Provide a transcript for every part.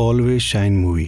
always shine movie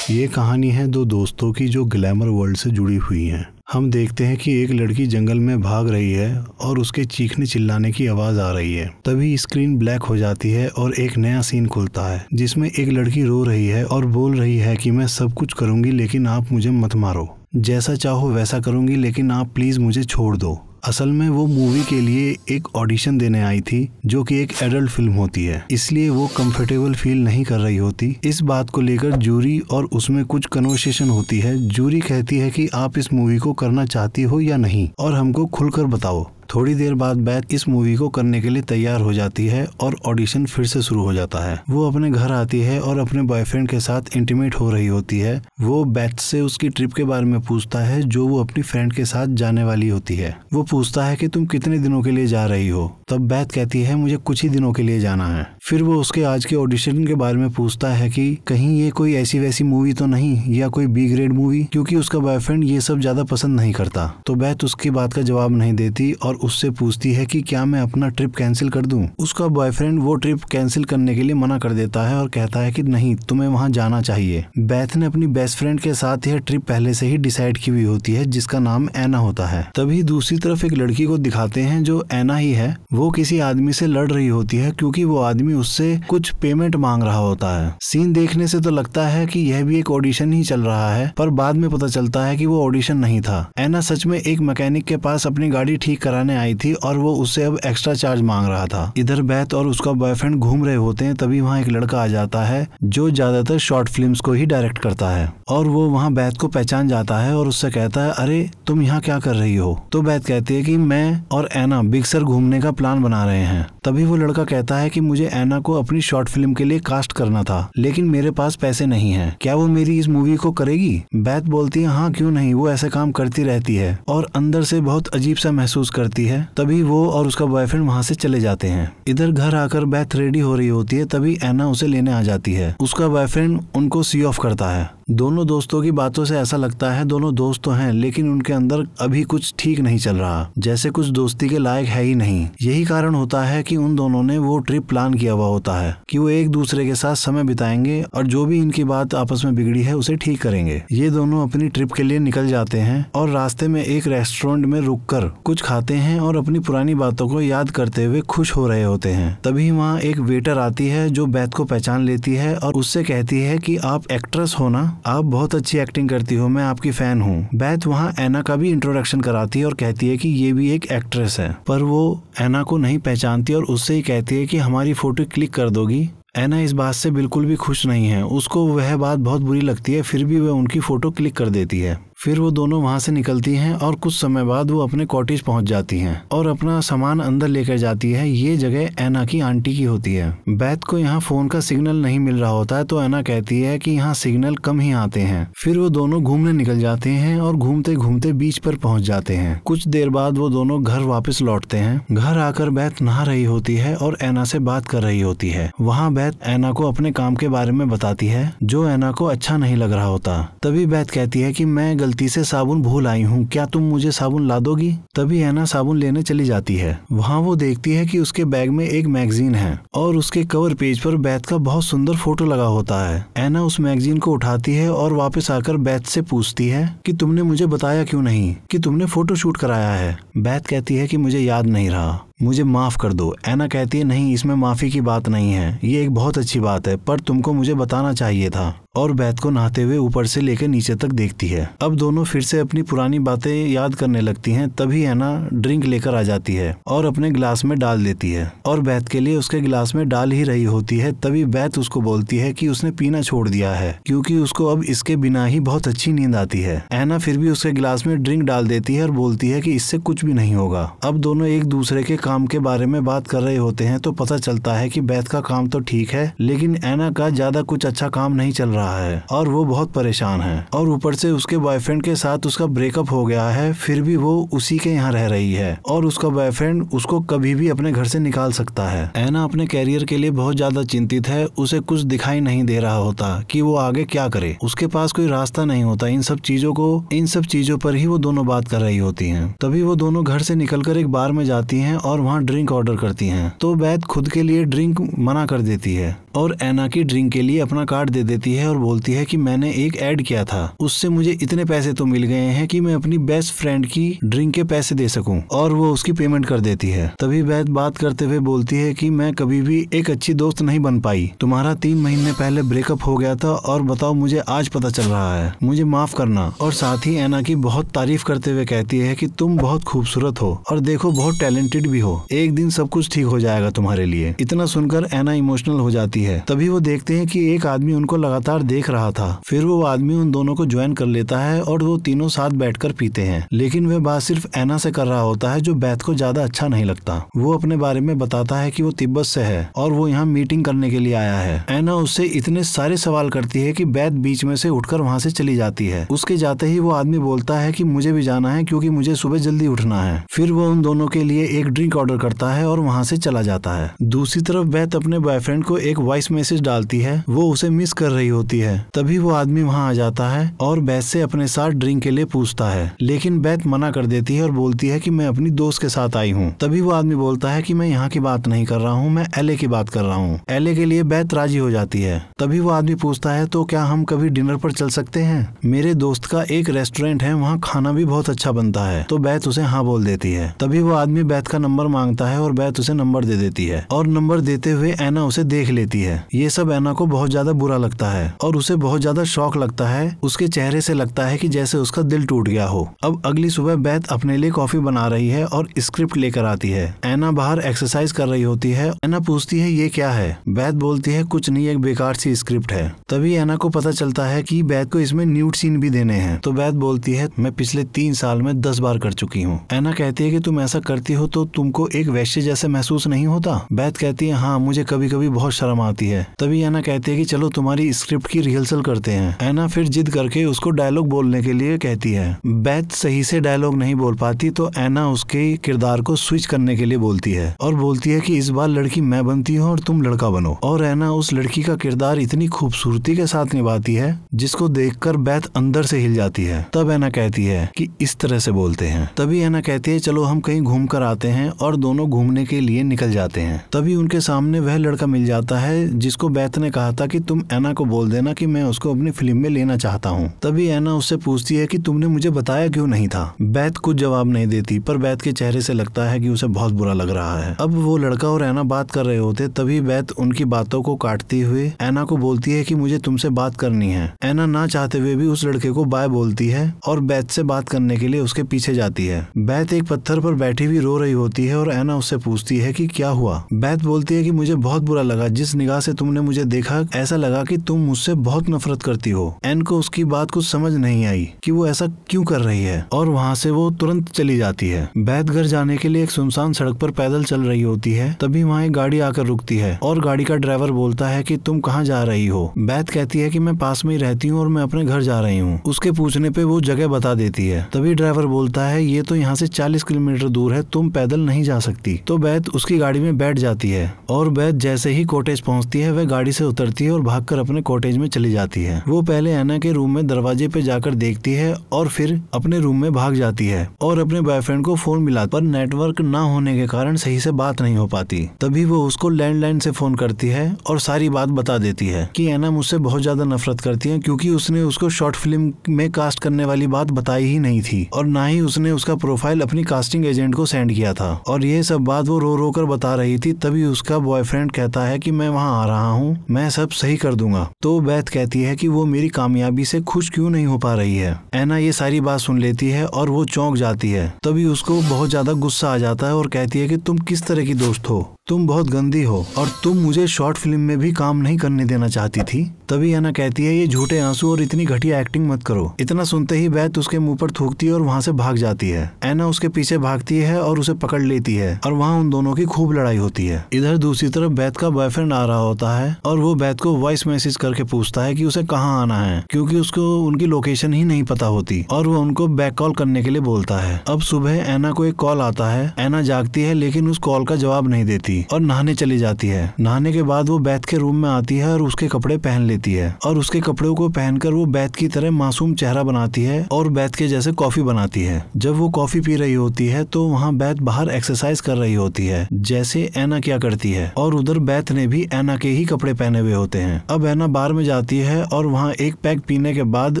ये कहानी है दो दोस्तों की जो ग्लैमर वर्ल्ड से जुड़ी हुई हैं हम देखते हैं कि एक लड़की जंगल में भाग रही है और उसके चीखने चिल्लाने की आवाज़ आ रही है तभी स्क्रीन ब्लैक हो जाती है और एक नया सीन खुलता है जिसमें एक लड़की रो रही है और बोल रही है कि मैं सब कुछ करूंगी लेकिन आप मुझे मत मारो जैसा चाहो वैसा करूंगी लेकिन आप प्लीज़ मुझे छोड़ दो असल में वो मूवी के लिए एक ऑडिशन देने आई थी जो कि एक एडल्ट फिल्म होती है इसलिए वो कंफर्टेबल फील नहीं कर रही होती इस बात को लेकर जूरी और उसमें कुछ कन्वर्सेशन होती है जूरी कहती है कि आप इस मूवी को करना चाहती हो या नहीं और हमको खुलकर बताओ थोड़ी देर बाद बैथ इस मूवी को करने के लिए तैयार हो जाती है और ऑडिशन फिर से शुरू हो जाता है वो अपने घर आती है और अपने बॉयफ्रेंड के साथ इंटीमेट हो रही होती है वो बैथ से उसकी ट्रिप के बारे में पूछता है जो वो अपनी फ्रेंड के साथ जाने वाली होती है वो पूछता है कि तुम कितने दिनों के लिए जा रही हो तब बैथ कहती है मुझे कुछ ही दिनों के लिए जाना है फिर वो उसके आज के ऑडिशन के बारे में पूछता है कि कहीं ये कोई ऐसी वैसी मूवी तो नहीं या कोई बी ग्रेड मूवी क्योंकि उसका बॉयफ्रेंड ये सब ज्यादा पसंद नहीं करता तो बैत उसकी बात का जवाब नहीं देती और उससे पूछती है कि क्या मैं अपना ट्रिप कैंसिल कर दूं उसका बॉयफ्रेंड वो ट्रिप कैंसिल करने के लिए मना कर देता है और कहता है कि नहीं तुम्हें वहां जाना चाहिए बैथ ने अपनी बेस्ट फ्रेंड के साथ यह ट्रिप पहले से ही डिसाइड की हुई होती है जिसका नाम एना होता है तभी दूसरी तरफ एक लड़की को दिखाते हैं जो एना ही है वो किसी आदमी से लड़ रही होती है क्योंकि वो आदमी भी उससे कुछ पेमेंट मांग रहा होता है सीन देखने से तो लगता है कि यह भी एक ऑडिशन ही चल रहा है पर बाद में पता चलता है कि वो ऑडिशन नहीं था एना सच में एक मैकेनिक के पास अपनी गाड़ी ठीक कराने आई थी और वो उससे अब एक्स्ट्रा चार्ज मांग रहा था इधर बैथ और उसका बॉयफ्रेंड घूम रहे होते हैं तभी वहाँ एक लड़का आ जाता है जो ज्यादातर शॉर्ट फिल्म को ही डायरेक्ट करता है और वो वहाँ बैथ को पहचान जाता है और उससे कहता है अरे तुम यहाँ क्या कर रही हो तो बैथ कहती है की मैं और एना बिग घूमने का प्लान बना रहे हैं तभी वो लड़का कहता है कि मुझे एना रैना को अपनी शॉर्ट फिल्म के लिए कास्ट करना था लेकिन मेरे पास पैसे नहीं है क्या वो मेरी इस मूवी को करेगी बैत बोलती है हाँ क्यों नहीं वो ऐसे काम करती रहती है और अंदर से बहुत अजीब सा महसूस करती है तभी वो और उसका बॉयफ्रेंड वहाँ से चले जाते हैं इधर घर आकर बैथ रेडी हो रही होती है तभी एना उसे लेने आ जाती है उसका बॉयफ्रेंड उनको सी ऑफ करता है दोनों दोस्तों की बातों से ऐसा लगता है दोनों दोस्त तो हैं लेकिन उनके अंदर अभी कुछ ठीक नहीं चल रहा जैसे कुछ दोस्ती के लायक है ही नहीं यही कारण होता है कि उन दोनों ने वो ट्रिप प्लान किया हुआ होता है कि वो एक दूसरे के साथ समय बिताएंगे और जो भी इनकी बात आपस में बिगड़ी है उसे ठीक करेंगे ये दोनों अपनी ट्रिप के लिए निकल जाते हैं और रास्ते में एक रेस्टोरेंट में रुक कर कुछ खाते हैं और अपनी पुरानी बातों को याद करते हुए खुश हो रहे होते हैं तभी वहाँ एक वेटर आती है जो बैत को पहचान लेती है और उससे कहती है कि आप एक्ट्रेस हो ना आप बहुत अच्छी एक्टिंग करती हो मैं आपकी फैन हूँ बैथ वहाँ एना का भी इंट्रोडक्शन कराती है और कहती है कि ये भी एक एक्ट्रेस है पर वो एना को नहीं पहचानती और उससे ही कहती है कि हमारी फोटो क्लिक कर दोगी एना इस बात से बिल्कुल भी खुश नहीं है उसको वह बात बहुत बुरी लगती है फिर भी वह उनकी फ़ोटो क्लिक कर देती है फिर वो दोनों वहाँ से निकलती हैं और कुछ समय बाद वो अपने कॉटेज पहुँच जाती हैं और अपना सामान अंदर लेकर जाती है ये जगह एना की आंटी की होती है बैत को यहाँ फोन का सिग्नल नहीं मिल रहा होता है तो एना कहती है कि यहाँ सिग्नल कम ही आते हैं फिर वो दोनों घूमने निकल जाते हैं और घूमते घूमते बीच पर पहुँच जाते हैं कुछ देर बाद वो दोनों घर वापस लौटते हैं घर आकर बैत नहा रही होती है और एना से बात कर रही होती है वहाँ बैत एना को अपने काम के बारे में बताती है जो एना को अच्छा नहीं लग रहा होता तभी बैत कहती है की मैं गलती से साबुन भूल आई हूँ क्या तुम मुझे साबुन ला दोगी तभी ऐना साबुन लेने चली जाती है वहाँ वो देखती है कि उसके बैग में एक मैगजीन है और उसके कवर पेज पर बैथ का बहुत सुंदर फोटो लगा होता है एना उस मैगजीन को उठाती है और वापस आकर बैथ से पूछती है कि तुमने मुझे बताया क्यों नहीं कि तुमने फोटो शूट कराया है बैथ कहती है कि मुझे याद नहीं रहा मुझे माफ़ कर दो ऐना कहती है नहीं इसमें माफ़ी की बात नहीं है ये एक बहुत अच्छी बात है पर तुमको मुझे बताना चाहिए था और बैत को नहाते हुए ऊपर से लेकर नीचे तक देखती है अब दोनों फिर से अपनी पुरानी बातें याद करने लगती हैं तभी ऐना ड्रिंक लेकर आ जाती है और अपने ग्लास में डाल देती है और बैत के लिए उसके ग्लास में डाल ही रही होती है तभी बैत उसको बोलती है कि उसने पीना छोड़ दिया है क्योंकि उसको अब इसके बिना ही बहुत अच्छी नींद आती है ऐना फिर भी उसके ग्लास में ड्रिंक डाल देती है और बोलती है कि इससे कुछ भी नहीं होगा अब दोनों एक दूसरे के काम के बारे में बात कर रहे होते हैं तो पता चलता है कि बैथ का काम तो ठीक है लेकिन एना का ज्यादा कुछ अच्छा काम नहीं चल रहा है और वो बहुत परेशान है और ऊपर से उसके बॉयफ्रेंड के साथ उसका ब्रेकअप हो गया है फिर भी वो उसी के यहाँ रह रही है और उसका बॉयफ्रेंड उसको कभी भी अपने घर से निकाल सकता है एना अपने कैरियर के लिए बहुत ज्यादा चिंतित है उसे कुछ दिखाई नहीं दे रहा होता कि वो आगे क्या करे उसके पास कोई रास्ता नहीं होता इन सब चीजों को इन सब चीजों पर ही वो दोनों बात कर रही होती है तभी वो दोनों घर से निकल एक बार में जाती है और और वहाँ ड्रिंक ऑर्डर करती हैं तो बैद खुद के लिए ड्रिंक मना कर देती है और एना की ड्रिंक के लिए अपना कार्ड दे देती है और बोलती है कि मैंने एक ऐड किया था उससे मुझे इतने पैसे तो मिल गए हैं कि मैं अपनी बेस्ट फ्रेंड की ड्रिंक के पैसे दे सकूं और वो उसकी पेमेंट कर देती है तभी बैद बात करते हुए बोलती है कि मैं कभी भी एक अच्छी दोस्त नहीं बन पाई तुम्हारा तीन महीने पहले ब्रेकअप हो गया था और बताओ मुझे आज पता चल रहा है मुझे माफ करना और साथ ही एना की बहुत तारीफ करते हुए कहती है की तुम बहुत खूबसूरत हो और देखो बहुत टैलेंटेड भी हो हो एक दिन सब कुछ ठीक हो जाएगा तुम्हारे लिए इतना सुनकर एना इमोशनल हो जाती है तभी वो देखते हैं कि एक आदमी उनको लगातार देख रहा था फिर वो आदमी उन दोनों को ज्वाइन कर लेता है और वो तीनों साथ बैठकर पीते हैं लेकिन वह बात सिर्फ एना से कर रहा होता है जो बैथ को ज्यादा अच्छा नहीं लगता वो अपने बारे में बताता है की वो तिब्बत से है और वो यहाँ मीटिंग करने के लिए आया है एना उससे इतने सारे सवाल करती है की बैथ बीच में से उठकर वहाँ से चली जाती है उसके जाते ही वो आदमी बोलता है की मुझे भी जाना है क्यूँकी मुझे सुबह जल्दी उठना है फिर वो उन दोनों के लिए एक ड्रिंक ऑर्डर करता है और वहाँ से चला जाता है दूसरी तरफ बेथ अपने बॉयफ्रेंड को एक वॉइस मैसेज डालती है वो उसे मिस कर रही होती है तभी वो आदमी वहाँ आ जाता है और बेथ से अपने साथ ड्रिंक के लिए पूछता है लेकिन बेथ मना कर देती है और बोलती है की मैं अपनी दोस्त के साथ आई हूँ तभी वो आदमी बोलता है की मैं यहाँ की बात नहीं कर रहा हूँ मैं एले की बात कर रहा हूँ एले के लिए बैत राजी हो जाती है तभी वो आदमी पूछता है तो क्या हम कभी डिनर पर चल सकते हैं मेरे दोस्त का एक रेस्टोरेंट है वहाँ खाना भी बहुत अच्छा बनता है तो बैत उसे हाँ बोल देती है तभी वो आदमी बैत का नंबर नंबर मांगता है और बैत उसे नंबर दे देती है और नंबर देते हुए एना उसे देख लेती है ये सब एना को बहुत ज्यादा बुरा लगता है और उसे बहुत ज्यादा शौक लगता है उसके चेहरे से लगता है की जैसे उसका दिल टूट गया हो अब अगली सुबह बैत अपने लिए कॉफी बना रही है और स्क्रिप्ट लेकर आती है एना बाहर एक्सरसाइज कर रही होती है एना पूछती है ये क्या है बैत बोलती है कुछ नहीं एक बेकार सी स्क्रिप्ट है तभी एना को पता चलता है कि बैत को इसमें न्यूट सीन भी देने हैं तो बैत बोलती है मैं पिछले तीन साल में दस बार कर चुकी हूँ एना कहती है कि तुम ऐसा करती हो तो तुम तुमको एक वैश्य जैसे महसूस नहीं होता बैत कहती है हाँ मुझे कभी कभी बहुत शर्म आती है तभी एना कहती है कि चलो तुम्हारी स्क्रिप्ट की रिहर्सल करते हैं एना फिर जिद करके उसको डायलॉग बोलने के लिए कहती है बैत सही से डायलॉग नहीं बोल पाती तो एना उसके किरदार को स्विच करने के लिए बोलती है और बोलती है कि इस बार लड़की मैं बनती हूँ और तुम लड़का बनो और एना उस लड़की का किरदार इतनी खूबसूरती के साथ निभाती है जिसको देखकर बैत अंदर से हिल जाती है तब एना कहती है कि इस तरह से बोलते हैं तभी एना कहती है चलो हम कहीं घूम कर आते हैं और दोनों घूमने के लिए निकल जाते हैं तभी उनके सामने वह लड़का मिल जाता है जिसको बैथ ने कहा था कि तुम एना को बोल देना कि मैं उसको अपनी फिल्म में लेना चाहता हूँ तभी एना उससे पूछती है कि तुमने मुझे बताया क्यों नहीं था बैथ कुछ जवाब नहीं देती पर बैथ के चेहरे से लगता है कि उसे बहुत बुरा लग रहा है अब वो लड़का और एना बात कर रहे होते तभी बैथ उनकी बातों को काटती हुई एना को बोलती है की मुझे तुमसे बात करनी है एना ना चाहते हुए भी उस लड़के को बाय बोलती है और बैथ से बात करने के लिए उसके पीछे जाती है बैथ एक पत्थर पर बैठी हुई रो रही होती जाती है और एना उससे पूछती है कि क्या हुआ बैथ बोलती है कि मुझे बहुत बुरा लगा जिस निगाह से तुमने मुझे देखा ऐसा लगा कि तुम मुझसे बहुत नफरत करती हो एन को उसकी बात कुछ समझ नहीं आई कि वो ऐसा क्यों कर रही है और वहाँ से वो तुरंत चली जाती है बैथ घर जाने के लिए एक सुनसान सड़क पर पैदल चल रही होती है तभी वहाँ एक गाड़ी आकर रुकती है और गाड़ी का ड्राइवर बोलता है की तुम कहाँ जा रही हो बैथ कहती है की मैं पास में ही रहती हूँ और मैं अपने घर जा रही हूँ उसके पूछने पे वो जगह बता देती है तभी ड्राइवर बोलता है ये तो यहाँ से चालीस किलोमीटर दूर है तुम पैदल नहीं नहीं जा सकती तो बैत उसकी गाड़ी में बैठ जाती है और बैत जैसे ही कॉटेज पहुंचती है वह गाड़ी से उतरती है और भाग अपने कॉटेज में चली जाती है वो पहले एना के रूम में दरवाजे पे जाकर देखती है और फिर अपने रूम में भाग जाती है और अपने बॉयफ्रेंड को फोन मिला पर नेटवर्क ना होने के कारण सही से बात नहीं हो पाती तभी वो उसको लैंडलाइन से फोन करती है और सारी बात बता देती है कि एना मुझसे बहुत ज्यादा नफरत करती है क्योंकि उसने उसको शॉर्ट फिल्म में कास्ट करने वाली बात बताई ही नहीं थी और ना ही उसने उसका प्रोफाइल अपनी कास्टिंग एजेंट को सेंड किया था और ये सब बात वो रो रो कर बता रही थी तभी उसका बॉयफ्रेंड कहता है कि मैं वहाँ आ रहा हूँ मैं सब सही कर दूंगा तो बैथ कहती है कि वो मेरी कामयाबी से खुश क्यों नहीं हो पा रही है एना ये सारी बात सुन लेती है और वो चौंक जाती है तभी उसको बहुत ज्यादा गुस्सा आ जाता है और कहती है कि तुम किस तरह की दोस्त हो तुम बहुत गंदी हो और तुम मुझे शॉर्ट फिल्म में भी काम नहीं करने देना चाहती थी तभी एना कहती है ये झूठे आंसू और इतनी घटिया एक्टिंग मत करो इतना सुनते ही बैत उसके मुंह पर थूकती है और वहां से भाग जाती है एना उसके पीछे भागती है और उसे पकड़ ले लेती है और वहाँ उन दोनों की खूब लड़ाई होती है इधर दूसरी तरफ बैत का बॉयफ्रेंड आ रहा होता है और वो बैत को वॉइस मैसेज करके पूछता है की उसे कहाँ आना है क्यूँकी उसको उनकी लोकेशन ही नहीं पता होती और वो उनको बैक कॉल करने के लिए बोलता है अब सुबह एना को एक कॉल आता है एना जागती है लेकिन उस कॉल का जवाब नहीं देती और नहाने चली जाती है नहाने के बाद वो बैत के रूम में आती है और उसके कपड़े पहन लेती है और उसके कपड़ों को पहनकर वो बैत की तरह मासूम चेहरा बनाती है और बैत के जैसे कॉफी बनाती है जब वो कॉफी पी रही होती है तो वहाँ बैत बाहर एक्सरसाइज कर रही होती है जैसे एना क्या करती है और उधर बैथ ने भी एना के ही कपड़े पहने हुए होते हैं अब एना बार में जाती है और वहाँ एक पैक पीने के बाद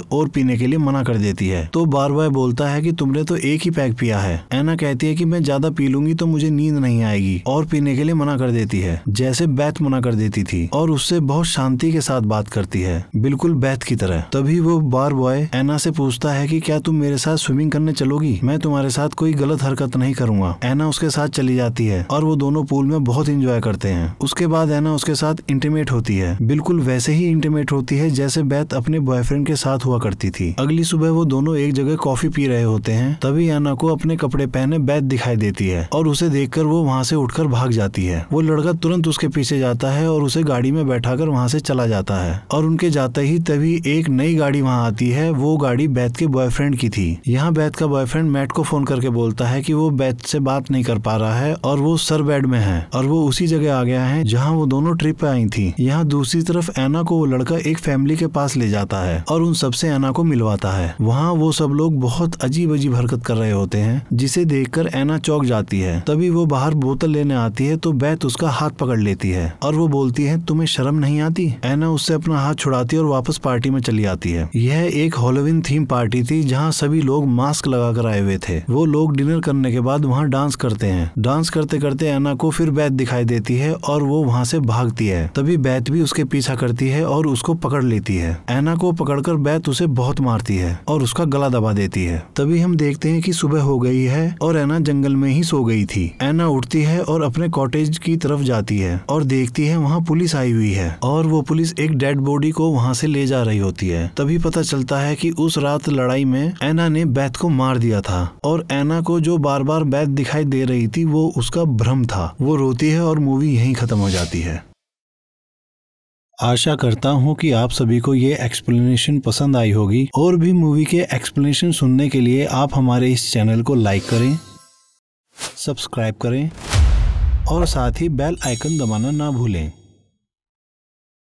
और पीने के लिए मना कर देती है तो बार बार बोलता है की तुमने तो एक ही पैक पिया है एना कहती है की मैं ज्यादा पी लूंगी तो मुझे नींद नहीं आएगी और पीने के लिए मना कर देती है जैसे बैथ मना कर देती थी और उससे बहुत शांति के साथ बात करती है बिल्कुल बैथ की तरह तभी वो बार बॉय एना से पूछता है कि क्या तुम मेरे साथ स्विमिंग करने चलोगी मैं तुम्हारे साथ कोई गलत हरकत नहीं करूंगा एना उसके साथ चली जाती है और वो दोनों पूल में बहुत इंजॉय करते हैं उसके बाद एना उसके साथ इंटीमेट होती है बिल्कुल वैसे ही इंटीमेट होती है जैसे बैथ अपने बॉयफ्रेंड के साथ हुआ करती थी अगली सुबह वो दोनों एक जगह कॉफी पी रहे होते हैं तभी एना को अपने कपड़े पहने बैथ दिखाई देती है और उसे कर वो वहाँ से उठकर भाग जाती है वो लड़का तुरंत उसके पीछे जाता है और उसे गाड़ी में बैठा कर वहाँ से चला जाता है और उनके जाते ही तभी एक नई गाड़ी वहाँ आती है वो गाड़ी बैथ के बॉयफ्रेंड की थी यहाँ बैथ का बॉयफ्रेंड मैट को फोन करके बोलता है कि वो बैथ से बात नहीं कर पा रहा है और वो सर बेड में है और वो उसी जगह आ गया है जहाँ वो दोनों ट्रिप पे आई थी यहाँ दूसरी तरफ एना को वो लड़का एक फैमिली के पास ले जाता है और उन सबसे एना को मिलवाता है वहाँ वो सब लोग बहुत अजीब अजीब हरकत कर रहे होते हैं जिसे देखकर एना चौक जाती है तभी वो बाहर बोतल लेने आती है तो बैत उसका हाथ पकड़ लेती है और वो बोलती है तुम्हें शर्म नहीं आती एना उससे अपना हाथ छुड़ाती है और वापस पार्टी में चली आती है यह एक हॉलोविन थीम पार्टी थी जहाँ सभी लोग मास्क लगाकर आए हुए थे वो लोग डिनर करने के बाद वहाँ डांस करते हैं डांस करते करते एना को फिर बैत दिखाई देती है और वो वहाँ से भागती है तभी बैत भी उसके पीछा करती है और उसको पकड़ लेती है एना को पकड़कर बैत उसे बहुत मारती है और उसका गला दबा देती है तभी हम देखते हैं कि सुबह हो गई है और एना जंगल में ही सो गई थी एना उठती है और अपने कॉटेज की तरफ जाती है और देखती है वहाँ पुलिस आई हुई है और वो पुलिस एक डेड बॉडी को वहाँ से ले जा रही होती है तभी पता चलता है कि उस रात लड़ाई में एना ने बैत को मार दिया था और एना को जो बार बार बैत दिखाई दे रही थी वो उसका भ्रम था वो रोती है और मूवी यहीं ख़त्म हो जाती है आशा करता हूँ कि आप सभी को ये एक्सप्लेनेशन पसंद आई होगी और भी मूवी के एक्सप्लेनेशन सुनने के लिए आप हमारे इस चैनल को लाइक करें सब्सक्राइब करें और साथ ही बेल आइकन दबाना ना भूलें